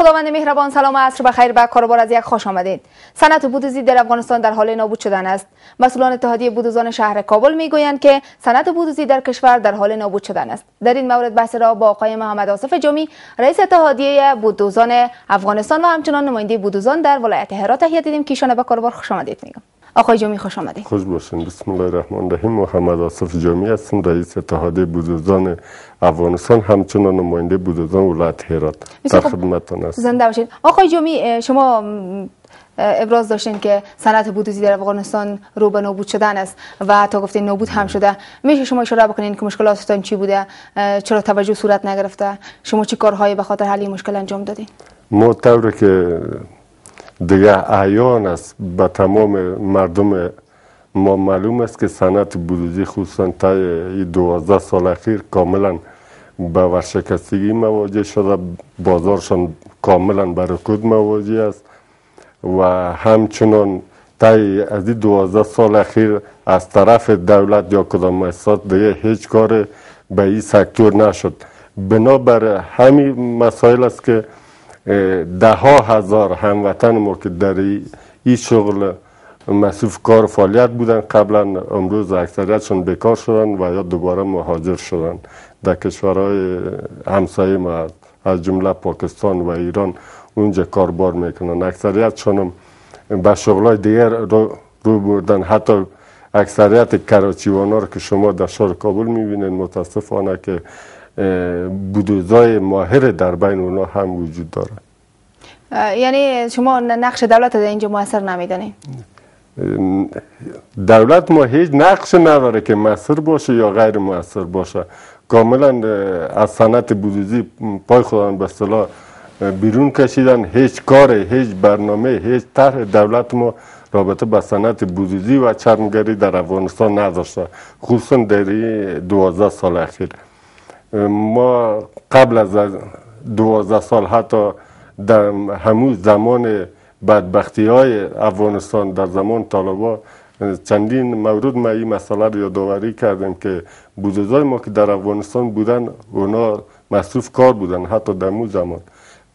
خداوند مهربان سلام عصر بخیر به کاروبار از یک خوش آمدید صنعت بودوزی در افغانستان در حال نابود شدن است مسئولان اتحادیه بودوزان شهر کابل میگویند که صنعت بودوزی در کشور در حال نابود شدن است در این مورد بحث را با آقای محمد آصف جامی رئیس اتحادیه بودوزان افغانستان و همچنان نماینده بودوزان در ولایت هرات تهیه دیدیم که ایشان به کاروبار خوش آمدید میگم آقای جامی خوش آمدید خوش باشین بسم الله الرحمن الرحیم محمد آصف جامی هستم رئیس اتحادیه بودوزان افغانستان همچنان نماینده بودوزان ولایت هرات در خب خدمتتان هستم زنده باشید. آقای جامی شما ابراز داشتین که صنعت بودوزی در افغانستان رو به نابود شدن است و تا گفتین نابود هم شده میشه شما اشاره بکنین که مشکلاتتان چی بوده چرا توجه صورت نگرفته شما چه کارهایی به خاطر حل مشکل انجام دادین ما که دیگه ایان است به تمام مردم ما معلوم است که صنعت بلوزی خصوصا تا 12 سال اخیر کاملا به ورشکستگی مواجه شده بازارشان کاملا به رکود مواجه است و همچنان تا از این سال اخیر از طرف دولت یا کدام مؤسسات دیگه هیچ کار به این سکتور نشد بنابر همین مسائل است که ده ها هزار هموطن ما که در این شغل مصروف کار فعالیت بودن قبلا امروز اکثریتشون بیکار شدن و یا دوباره مهاجر شدن در کشورهای همسایه ما از جمله پاکستان و ایران اونجا کاربار میکنن اکثریتشون به شغلای دیگر رو, رو بردن حتی اکثریت کراچیوانا رو که شما در شهر کابل میبینید متاسفانه که بودوزای ماهر در بین اونا هم وجود داره یعنی شما نقش دولت در اینجا موثر نمیدانید دولت ما هیچ نقش نداره که مؤثر باشه یا غیر مؤثر باشه کاملا از صنعت بودوزی پای خودان به صلاح بیرون کشیدن هیچ کار هیچ برنامه هیچ طرح دولت ما رابطه با صنعت بودوزی و چرمگری در افغانستان نداشته خصوصا در دوازده سال اخیر ما قبل از دوازده سال حتی در همون زمان بدبختی های افغانستان در زمان طالبا چندین مورد ما این مسئله رو یادآوری کردیم که بزرگای ما که در افغانستان بودن اونا مصروف کار بودن حتی در مو زمان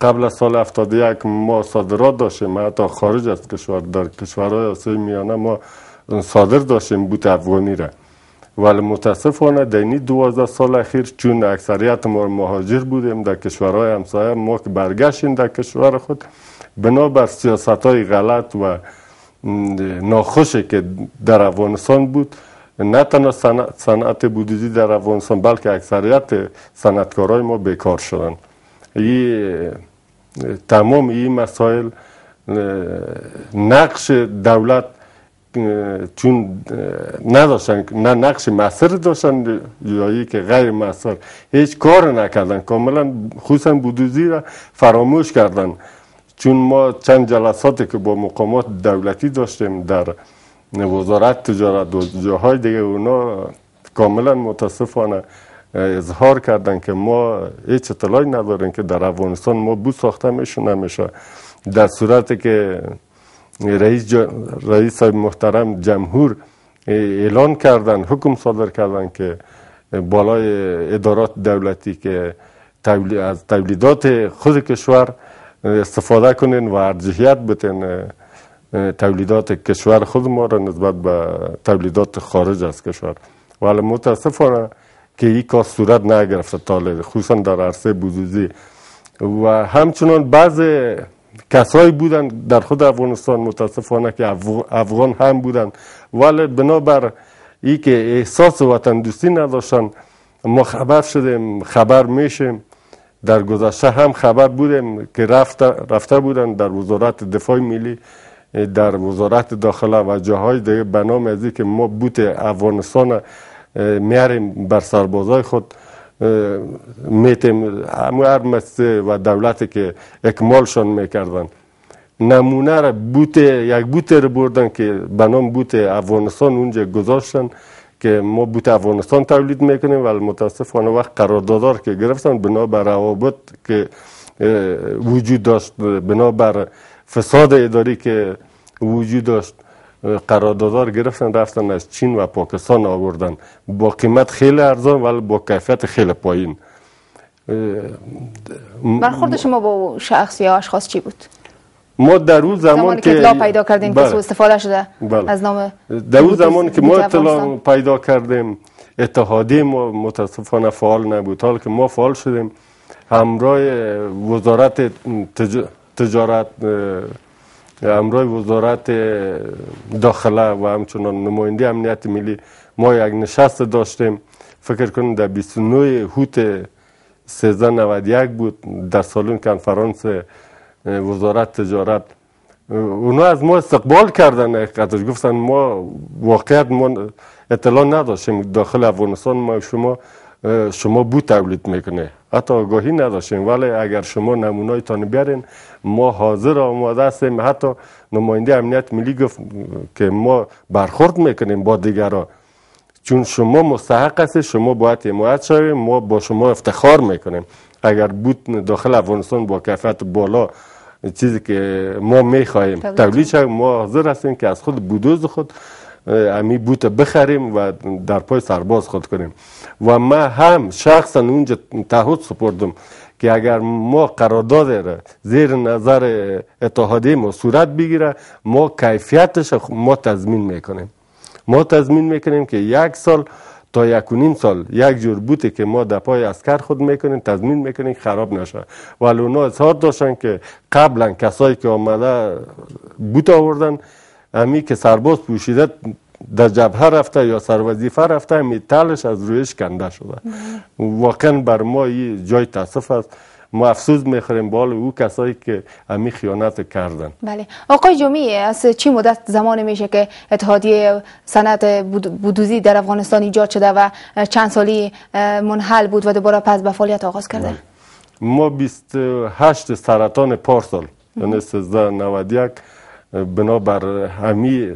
قبل از سال 71 ما صادرات داشتیم حتی خارج از کشور در کشورهای آسیای میانه ما صادر داشتیم بود افغانی را ولی متاسفانه در این 12 سال اخیر چون اکثریت ما مهاجر بودیم در کشورهای همسایه ما که برگشتیم در کشور خود بنابر سیاست های غلط و ناخوشی که در افغانستان بود نه تنها صنعت بودیزی در افغانستان بلکه اکثریت صنعتکارای ما بیکار شدن تمام این مسائل نقش دولت چون نداشتن نه نقش مصر داشتن یایی که غیر مصر هیچ کار نکردن کاملا خصوصا بودوزی را فراموش کردن چون ما چند جلساتی که با مقامات دولتی داشتیم در وزارت تجارت و جاهای دیگه اونا کاملا متاسفانه اظهار کردن که ما هیچ اطلاعی نداریم که در افغانستان ما بو ساخته میشه نمیشه در صورتی که رئیس, جا رئیس محترم جمهور اعلان کردن حکم صادر کردن که بالای ادارات دولتی که از تولیدات خود کشور استفاده کنین و ارجحیت بتین تولیدات کشور خود ما را نسبت به تولیدات خارج از کشور ولی متاسفانه که این کار صورت نگرفته تا خصوصا در عرصه بزوزی و همچنان بعض کسایی بودند در خود افغانستان متاسفانه که افغان هم بودند ولی بنابر ای که احساس وطن دوستی نداشتن ما خبر شدیم خبر میشیم در گذشته هم خبر بودیم که رفته, رفته بودن در وزارت دفاع ملی در وزارت داخله و جاهای دیگه به نام از که ما بوت افغانستان میاریم بر سربازای خود میتم هر مسته و دولتی که اکمالشان میکردن نمونه را بوت یک بوت رو بردن که به نام بوت افغانستان اونجا گذاشتن که ما بوت افغانستان تولید میکنیم ولی متاسفانه وقت قراردادار که گرفتن بر روابط که وجود داشت بنابر فساد اداری که وجود داشت قراردادار گرفتن رفتن از چین و پاکستان آوردن با قیمت خیلی ارزان ولی با کیفیت خیلی پایین برخورد شما با شخص یا اشخاص چی بود؟ ما در اون زمان, که اطلاع پیدا کردیم بله. که استفاده شده بله. از نام در اون زمان که ما اطلاع پیدا کردیم اتحادی ما متاسفانه فعال نبود حال که ما فعال شدیم همراه وزارت تجارت امرای وزارت داخله و همچنان نماینده امنیت ملی ما یک نشست داشتیم فکر کنم در 29 هوت 1391 بود در سالن کنفرانس وزارت تجارت اونا از ما استقبال کردن حقیقتش گفتن ما واقعیت ما اطلاع نداشتیم داخل افغانستان ما شما شما بود تولید میکنه حتی آگاهی نداشتیم ولی اگر شما نمونایتان بیارین ما حاضر آماده هستیم حتی نماینده امنیت ملی گفت که ما برخورد میکنیم با دیگران چون شما مستحق هستید شما باید حمایت شویم ما با شما افتخار میکنیم اگر بود داخل افغانستان با کیفیت بالا چیزی که ما میخواهیم تولید ما حاضر هستیم که از خود بودوز خود امی بوت بخریم و در پای سرباز خود کنیم و ما هم شخصا اونجا تعهد سپردم که اگر ما قرارداد را زیر نظر اتحادیه ما صورت بگیره ما کیفیتش ما تضمین میکنیم ما تضمین میکنیم که یک سال تا یک و نیم سال یک جور بوته که ما در پای اسکر خود میکنیم تضمین میکنیم خراب نشه ولی اونا اظهار داشتن که قبلا کسایی که آمده بوت آوردن امی که سرباز پوشیده در جبهه رفته یا سروزیفه رفته می تلش از رویش کنده شده واقعا بر ما جای تاسف است ما افسوس میخوریم بال او کسایی که امی خیانت کردن بله آقای جمعی از چی مدت زمان میشه که اتحادیه سنت بودوزی در افغانستان ایجاد شده و چند سالی منحل بود و دوباره پس به فعالیت آغاز کرده بله. ما 28 سرطان پارسال یعنی 1391 بنابر همی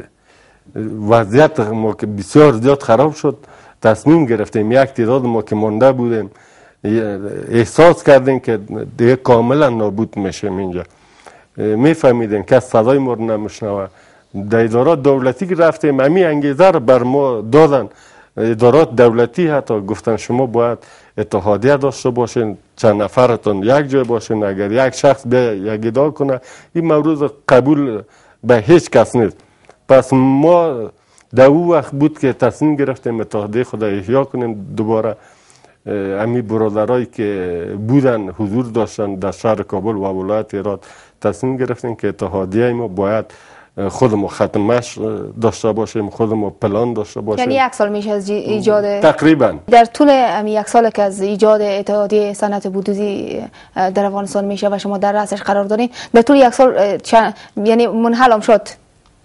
وضعیت ما که بسیار زیاد خراب شد تصمیم گرفتیم یک تعداد ما که مانده بودیم احساس کردیم که دیگه کاملا نابود میشیم اینجا میفهمیدیم که صدای ما رو نمیشنوه در ادارات دولتی که رفتیم همی انگیزه رو بر ما دادن ادارات دولتی حتی گفتن شما باید اتحادیه داشته باشین چند نفرتون یک جای باشین اگر یک شخص به یک ادار کنه این موضوع قبول به هیچ کس نیست پس ما در او وقت بود که تصمیم گرفتیم اتحادیه خدا احیا کنیم دوباره امی برادرایی که بودن حضور داشتن در شهر کابل و ولایت ایراد تصمیم گرفتیم که اتحادیه ما باید خودمو ختمش داشته باشیم خودمو پلان داشته باشیم یعنی یک سال میشه از ایجاد تقریبا در طول یک سال که از ایجاد اتحادیه صنعت بودوزی در افغانستان میشه و شما در رأسش قرار دارین در طول یک سال چن... یعنی منحل شد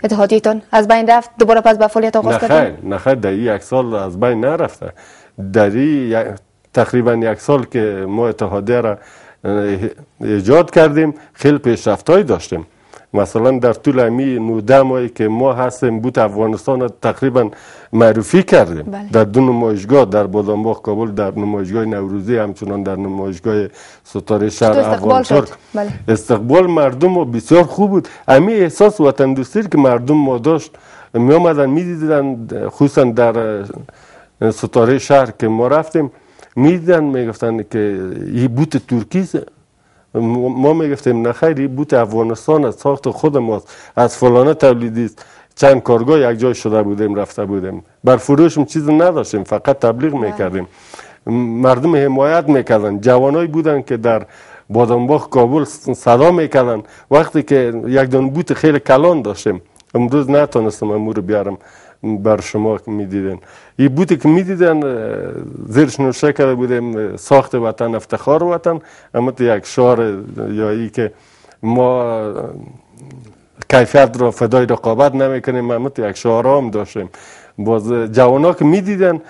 اتحادیتون از بین رفت دوباره پس به فعالیت آغاز کردین نه خیر در یک سال از بین نرفته در تقریبا یک سال که ما اتحادیه را ایجاد کردیم خیلی پیشرفتهایی داشتیم مثلا در طول امی نوده که ما هستیم بود افغانستان تقریبا معرفی کردیم بله. در دو نمایشگاه در بادامباخ کابل در نمایشگاه نوروزی همچنان در نمایشگاه ستاره شهر استقبال بله. مردم بسیار خوب بود امی احساس وطن دوستی که مردم ما داشت می آمدن می دیدن خصوصا در ستاره شهر که ما رفتیم می دیدن می گفتن که یه بوت ترکی ما میگفتیم نخیری بوت افغانستان از ساخت خود ماست از فلانه تولیدی است چند کارگاه یک جای شده بودیم رفته بودیم بر فروشم چیزی نداشتیم فقط تبلیغ بله. میکردیم مردم حمایت میکردن جوانایی بودن که در بادنباخ کابل صدا میکردن وقتی که یک دان بوت خیلی کلان داشتیم امروز نتونستم امور بیارم بر شما میدیدن این بودی که میدیدن زیرش نوشته کرده بودیم ساخت وطن افتخار وطن اما یک شعر یا ای که ما کیفیت را فدای رقابت نمیکنیم اما یک شعار هم داشتیم باز جوانا که میدیدن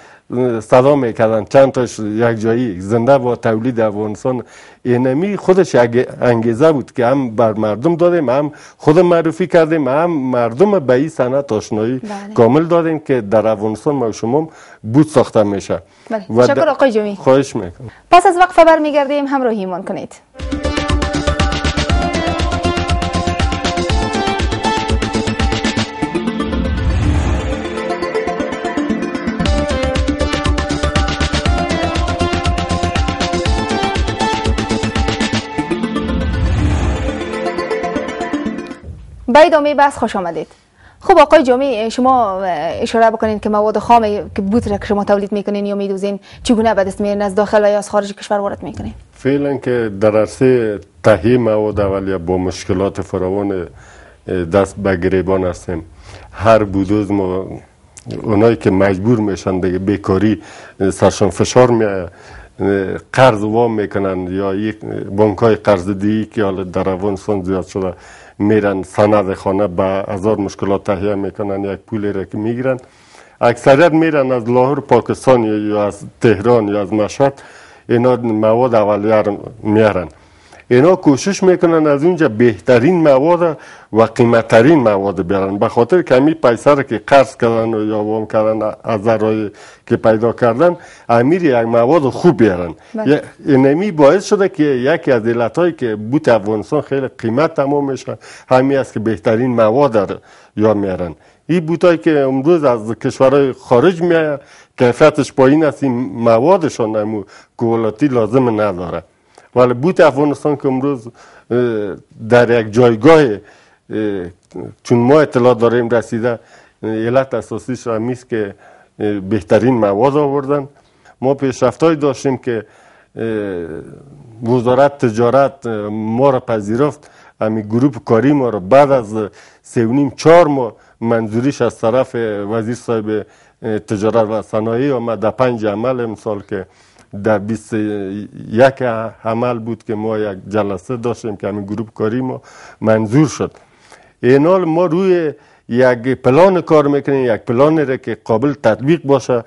صدا میکردن چند تاش یک جایی زنده با تولید افغانستان اینمی خودش انگیزه بود که هم بر مردم دادیم هم خود معرفی کردیم هم مردم به این صنعت آشنایی بله. کامل دادیم که در افغانستان ما شما بود ساخته میشه بله. شکر آقای جمی خواهش میکنم پس از وقفه برمیگردیم همراهیمان کنید باید ادامه بس خوش آمدید خب آقای جامعه شما اشاره بکنید که مواد خام که بود را که شما تولید میکنین یا میدوزین چگونه به دست میرین از داخل یا از خارج کشور وارد میکنین فعلا که در عرصه تهیه مواد اولیه با مشکلات فراوان دست به گریبان هستیم هر بودوز ما اونایی که مجبور میشن دیگه بیکاری سرشان فشار می قرض وام میکنن یا یک بانک های قرض دیگه که حالا در افغانستان زیاد شده میرن سند خانه به هزار مشکلات تهیه میکنن یک پولی را که میگیرن اکثریت میرن از لاهور پاکستان یا از تهران یا از مشهد اینا مواد اولیه میارن اینا کوشش میکنن از اونجا بهترین مواد و قیمتترین مواد برن به خاطر کمی پیسه که قرض کردن و یا وام کردن از ذرای که پیدا کردن امیر یک مواد خوب بیارن بله. اینمی باعث شده که یکی از علت که بوت افغانستان خیلی قیمت تمام میشه همین است که بهترین مواد یا میارن این بوتایی که امروز از کشورهای خارج میاد کیفیتش پایین است این موادشان کوالاتی لازم نداره ولی بوت افغانستان که امروز در یک جایگاه چون ما اطلاع داریم رسیده علت اساسیش همیست که بهترین مواد آوردن ما پیشرفتهایی داشتیم که وزارت تجارت ما را پذیرفت امی گروپ کاری ما را بعد از سونیم نیم چهار ماه منظوریش از طرف وزیر صاحب تجارت و صنایع آمد در پنج عمل امسال که در یک حمل بود که ما یک جلسه داشتیم که همین گروپ کاری ما منظور شد اینال ما روی یک پلان کار میکنیم یک پلان را که قابل تطبیق باشه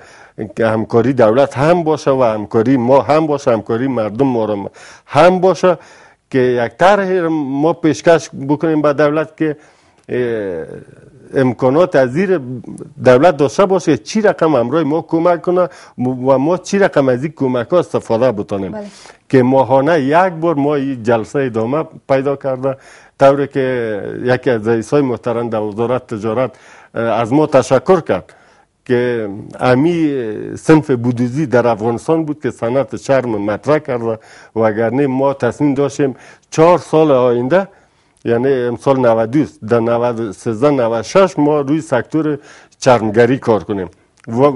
که همکاری دولت هم باشه و همکاری ما هم باشه همکاری مردم ما هم باشه که یک طرح ما پیشکش بکنیم به دولت که امکانات از زیر دولت داشته باشه چی رقم امرای ما کمک کنه و ما چی رقم از این کمک ها استفاده بتانیم بله. که ماهانه یک بار ما این جلسه ادامه پیدا کرده طوری که یکی از رئیس های محترم در وزارت تجارت از ما تشکر کرد که امی سنف بودوزی در افغانستان بود که صنعت چرم مطرح کرده وگرنه ما تصمیم داشتیم چهار سال آینده یعنی امسال 92 در 93 96 ما روی سکتور چرمگری کار کنیم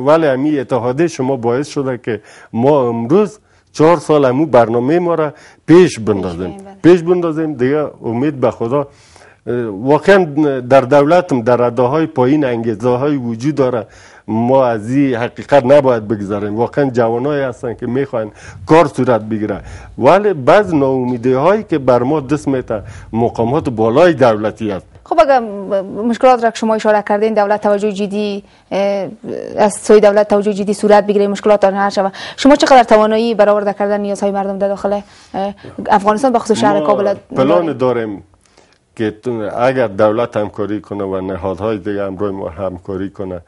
ولی امی اتحاده شما باعث شده که ما امروز چهار سال امو برنامه ما را پیش بندازیم پیش بندازیم دیگه امید به خدا واقعا در دولتم در های پایین انگیزه های وجود داره ما از این حقیقت نباید بگذاریم واقعا جوانایی هستن که میخوان کار صورت بگیره ولی بعض ناامیدی هایی که بر ما دست میته مقامات بالای دولتی هست خب اگر مشکلات را که شما اشاره کردین دولت توجه جدی از سوی دولت توجه جدی صورت بگیره مشکلات آنها شود شما چقدر توانایی برآورده کردن نیازهای مردم در داخل افغانستان به خصوص شهر کابل پلان داریم که اگر دولت همکاری کنه و نهادهای دیگه هم روی ما همکاری کنه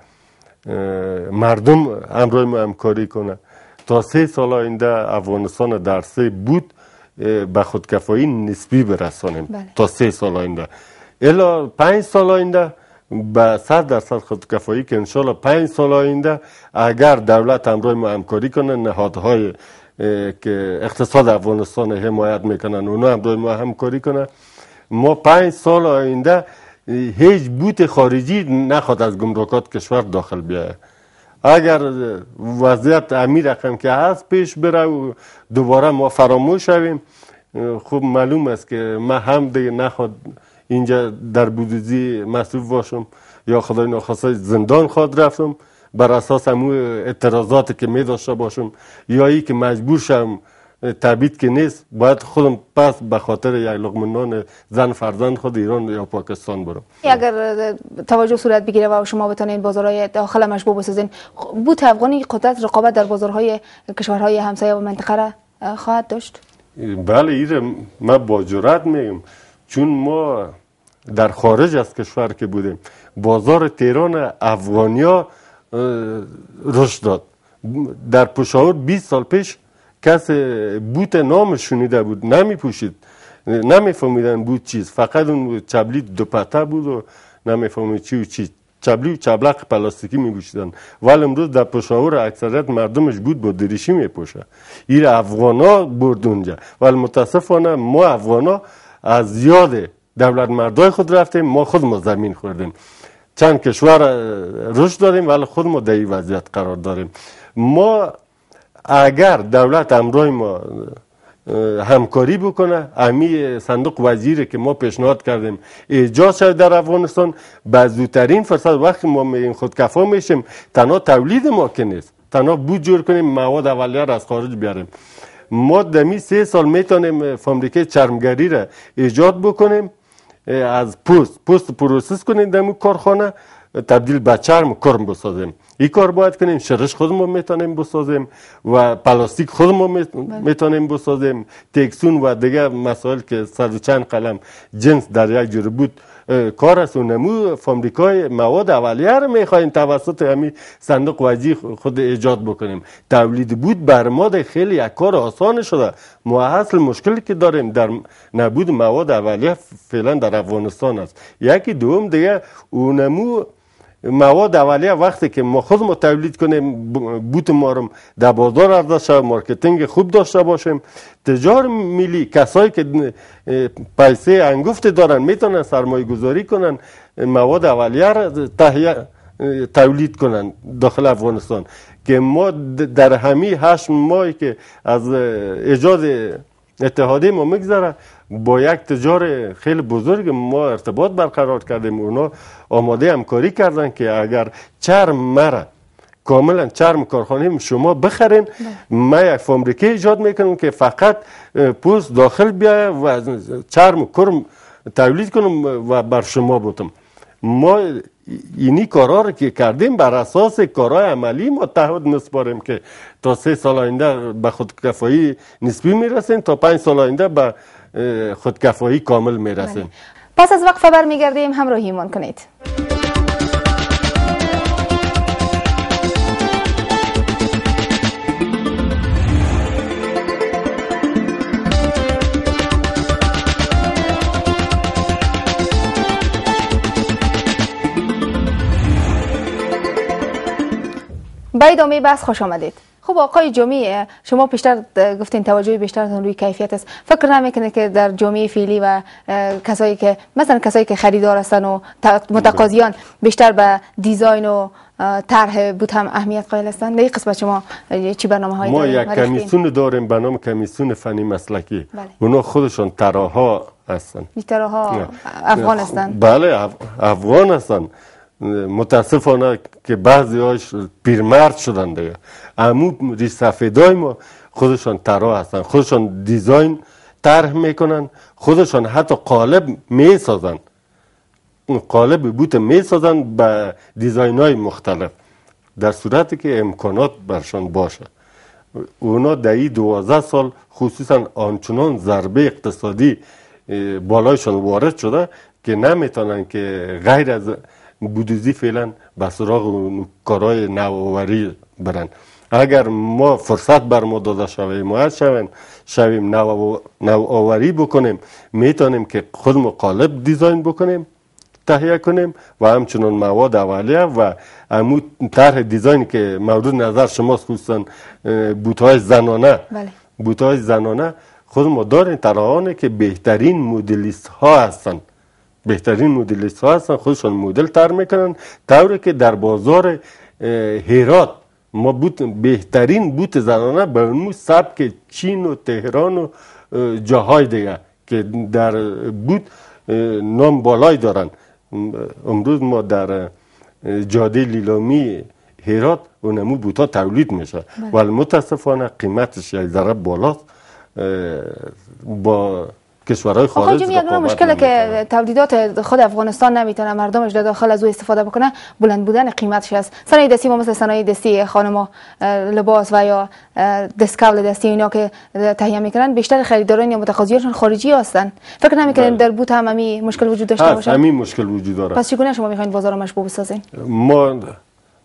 مردم امرای ما همکاری کنه تا سه سال آینده افغانستان در سه بود به خودکفایی نسبی برسانیم بله. تا سه سال آینده الا پنج سال آینده به صد درصد خودکفایی که انشالله پنج سال آینده اگر دولت امرای ما همکاری کنه نهادهای که اقتصاد افغانستان حمایت میکنن اونا امرای ما همکاری کنه ما پنج سال آینده هیچ بوت خارجی نخواد از گمرکات کشور داخل بیاید اگر وضعیت امی رقم که هست پیش بره و دوباره ما فراموش شویم خب معلوم است که من هم دیگه نخواد اینجا در بودوزی مصروف باشم یا خدای نخواست زندان خواد رفتم بر اساس امو اعتراضاتی که می داشته باشم یا ای که مجبور شم تبید که نیست باید خودم پس به خاطر یک لغمنان زن فرزند خود ایران یا پاکستان برم اگر توجه صورت بگیره و شما بتانید بازارهای داخل مشبوب بسازین بوت افغانی قدرت رقابت در بازارهای کشورهای همسایه و منطقه را خواهد داشت بله ایره ما با جرات میگم چون ما در خارج از کشور که بودیم بازار تهران افغانیا رشد داد در پشاور 20 سال پیش کس بوت نام شنیده بود نمی پوشید نمی فهمیدن بود چیز فقط اون چبلی دو پتا بود و نمی چی و چی چبلی و چبلق پلاستیکی می پوشیدن ولی امروز در پشاور اکثریت مردمش بود با دریشی می پوشه ایر افغانا برد اونجا ولی متاسفانه ما افغانا از یاد دولت مردای خود رفتیم ما خود ما زمین خوردیم چند کشور رشد داریم ولی خود ما در وضعیت قرار داریم ما اگر دولت امروی ما همکاری بکنه امی صندوق وزیری که ما پیشنهاد کردیم ایجاد شد در افغانستان به زودترین فرصت وقتی ما این خودکفا میشیم تنها تولید ما که نیست تنها بود جور کنیم مواد اولیه را از خارج بیاریم ما دمی سه سال میتونیم فامریکه چرمگری را ایجاد بکنیم از پوست پوست پروسس کنیم دمی کارخانه تبدیل به چرم و کرم بسازیم این کار باید کنیم شرش خودمون میتونیم بسازیم و پلاستیک خودمون میتونیم بله. بسازیم تکسون و دیگه مسائل که صد چند قلم جنس در یک جوره بود کار است و نمو فامریکای مواد اولیه رو میخواییم توسط همین صندوق وزی خود ایجاد بکنیم تولید بود بر ما خیلی یک کار آسان شده ما اصل مشکلی که داریم در نبود مواد اولیه فعلا در افغانستان است یکی دوم دیگه اونمو مواد اولیه وقتی که ما خود ما تولید کنیم بوت ما رو در بازار عرضه مارکتینگ خوب داشته باشیم تجار ملی کسایی که پیسه انگفت دارن میتونن سرمایه گذاری کنن مواد اولیه را تهیه تولید کنن داخل افغانستان که ما در همی هشت ماهی که از اجاز اتحادی ما مگذره با یک تجار خیلی بزرگ ما ارتباط برقرار کردیم اونا آماده همکاری کردن که اگر چرم مره کاملا چرم کارخانه شما بخرین بله. ما یک فامریکه ایجاد میکنم که فقط پوست داخل بیایه و چرم و کرم تولید کنم و بر شما بودم ما اینی کارا رو که کردیم بر اساس کارهای عملی ما تعهد نسپاریم که تا سه سال آینده به خودکفایی نسبی میرسیم تا پنج سال آینده به خودکفایی کامل میرسه بله. پس از وقفه همراهی همراهیمان کنید به ادامه بحث خوش آمدید خب آقای جمعی شما بیشتر گفتین توجه بیشترتون روی کیفیت است فکر نمیکنه که در جمعی فیلی و کسایی که مثلا کسایی که خریدار هستن و متقاضیان بیشتر به دیزاین و طرح بود هم اهمیت قائل هستن در این قسمت شما چی برنامه های ما یک کمیسیون داریم به نام کمیسون فنی مسلکی بله. اونا خودشان تراها هستن تراها یعنی افغان هستن بله افغان هستن متاسفانه که بعضی هاش پیرمرد شدن دیگه امو ریش ما خودشان ترا هستن خودشان دیزاین طرح میکنن خودشان حتی قالب میسازن قالب بوت میسازن به دیزاین های مختلف در صورتی که امکانات برشان باشه اونا در این دوازه سال خصوصا آنچنان ضربه اقتصادی بالایشان وارد شده که نمیتونن که غیر از بودیزی فعلا به سراغ کارهای نوآوری برند اگر ما فرصت بر ما داده شویم ما شویم شویم نوآوری بکنیم میتونیم که خود قالب دیزاین بکنیم تهیه کنیم و همچنان مواد اولیه و امو طرح دیزاین که مورد نظر شماست خصوصا بوتهای زنانه بله. بوتهای زنانه خود ما داریم طراحانی که بهترین مدلیست ها هستند بهترین مدلیست ها هستن خودشان مدل تر میکنن طوری که در بازار هرات ما بود بهترین بوت زنانه به اون سبک چین و تهران و جاهای دیگه که در بود نام بالای دارن امروز ما در جاده لیلامی هرات اونمو بوتا تولید میشه بله. ولی متاسفانه قیمتش یک ذره بالاست با کشورهای خب، خب، خارج جمعی یک مشکل که تولیدات خود افغانستان نمیتونه مردمش در داخل از او استفاده بکنه بلند بودن قیمتش است صنایع دستی ما مثل صنایع دستی خانم لباس و یا دستکول دستی اینا که تهیه میکنن بیشتر خریداران یا متقاضیانشون خارجی هستن فکر نمیکنین بله. در بوت هم همی مشکل وجود داشته باشه همین مشکل وجود داره پس چگونه شما میخواین بازار مشبو بسازین ما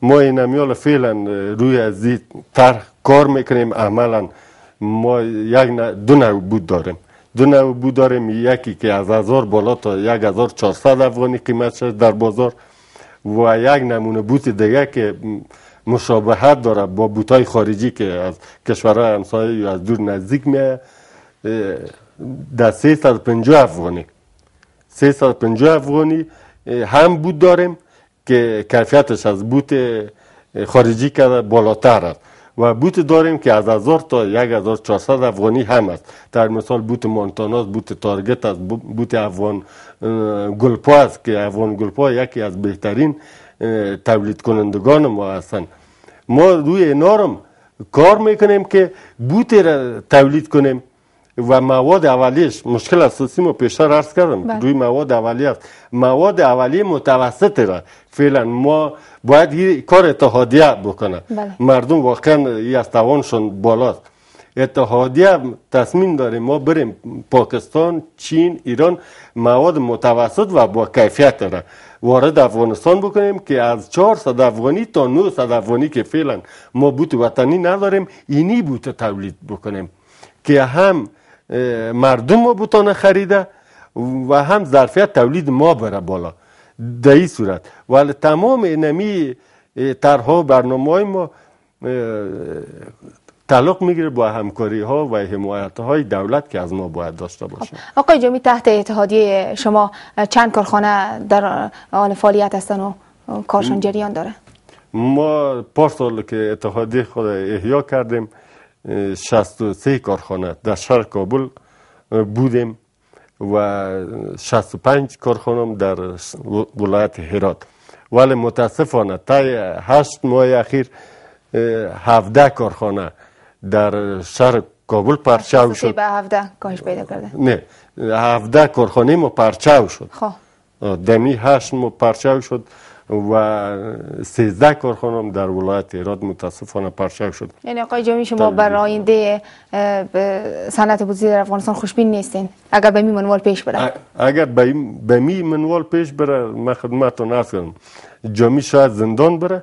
ما این فعلا روی از طرح کار میکنیم عملا ما یک دو بود داریم دو نوع بو داریم یکی که از هزار بالا تا یک هزار چهارصد افغانی در بازار و یک نمونه بوت دیگه که مشابهت داره با بوتای خارجی که از کشورهای همسایه یا از دور نزدیک میه در 350 افغانی 350 افغانی هم بود داریم که کیفیتش از بوت خارجی که بالاتر است و بوت داریم که از 1000 تا 1400 افغانی هم است در مثال بوت مونتانا بوت تارگت است بوت افغان گلپا است که افغان گلپا یکی از بهترین تولید کنندگان ما هستند ما روی نرم کار میکنیم که بوت را تولید کنیم و مواد اولیش مشکل اساسی ما پیشتر عرض کردم بله. روی مواد اولیه است مواد اولیه متوسط را فعلا ما باید یه کار اتحادیه بکنه بله. مردم واقعا از توانشون بالاست اتحادیه تصمیم داره ما بریم پاکستان، چین، ایران مواد متوسط و با کیفیت را وارد افغانستان بکنیم که از 400 افغانی تا 900 افغانی که فعلا ما بوت وطنی نداریم اینی بوت تولید بکنیم که هم مردم ما بتانه خریده و هم ظرفیت تولید ما بره بالا در این صورت ولی تمام اینمی طرحها برنامه های ما تعلق میگیره با همکاری ها و حمایت های دولت که از ما باید داشته خب، باشه آقای جمی تحت اتحادیه شما چند کارخانه در آن فعالیت هستن و کارشان جریان داره ما پار که اتحادیه خود احیا کردیم 63 کارخانه در شهر کابل بودیم و 65 کارخانه در ولایت هرات ولی متاسفانه تا 8 ماه اخیر 17 کارخانه در شهر کابل پرچاو شد به 17 کاهش پیدا کرده نه 17 کارخانه ما پرچاو شد خب دمی 8 ما پرچاو شد و 13 کارخانه در ولایت ایراد متاسفانه پرشک شد یعنی آقای جامی شما بر آینده صنعت بوزی در افغانستان خوشبین نیستین اگر به می منوال پیش بره اگر به می منوال پیش بره من خدمتتون عرض کردم جامی شاید زندان بره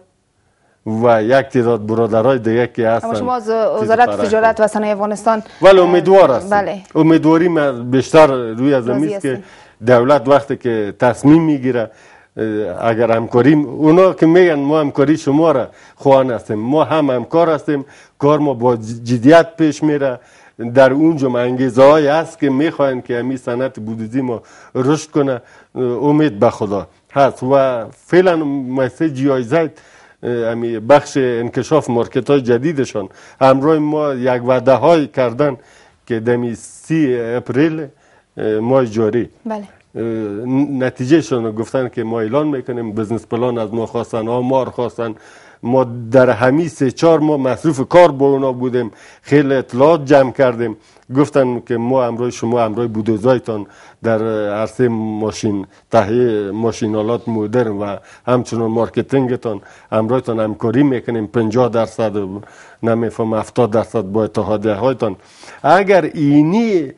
و یک تعداد برادرای دیگه که هستن شما از وزارت تجارت و صنایع افغانستان ولی امیدوار هستم بله. امیدواری بیشتر روی از است که دولت وقتی که تصمیم میگیره اگر همکاری اونا که میگن ما همکاری شما را خواهان هستیم ما هم همکار هستیم کار ما با جدیت پیش میره در اونجا انگیزه های هست که میخواین که همین صنعت بودیزی ما رشد کنه امید به خدا هست و فعلا مثل جیایزت امی بخش انکشاف مارکت های جدیدشان همراه ما یک وعده های کردن که دمی سی اپریل ماه جاری بله. نتیجهشون گفتن که ما اعلان میکنیم بزنس پلان از ما خواستن آمار خواستن ما در همی سه چهار ما مصروف کار با اونا بودیم خیلی اطلاعات جمع کردیم گفتن که ما امروز شما امروز بودوزایتان در عرصه ماشین تهیه ماشینالات مدرن و همچنان مارکتینگتان امروزتان همکاری میکنیم 50 درصد نمیفهم 70 درصد با اتحادیه هایتان اگر اینی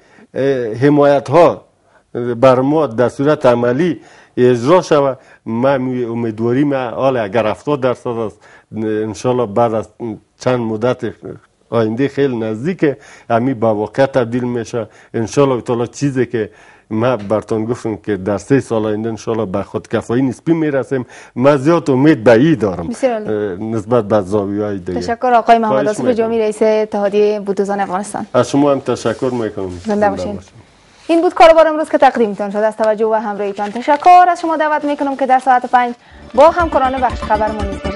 حمایت ها بر ما در صورت عملی اجرا شود من امیدواری ما حال اگر 70 درصد است انشالله بعد از چند مدت آینده خیلی نزدیک همین به واقع تبدیل میشه انشالله تو چیزی که ما برتون گفتم که در سه سال آینده انشالله به کفایی نسبی میرسیم ما زیاد امید به این دارم نسبت به زاویه های دیگه تشکر آقای محمد آصف جامی رئیس اتحادیه بودوزان افغانستان از شما هم تشکر میکنم زنده باشین این بود کاروبار امروز که تقدیمتان شد از توجه و همراهیتان تشکر از شما دعوت میکنم که در ساعت پنج با همکاران بخش خبر مونید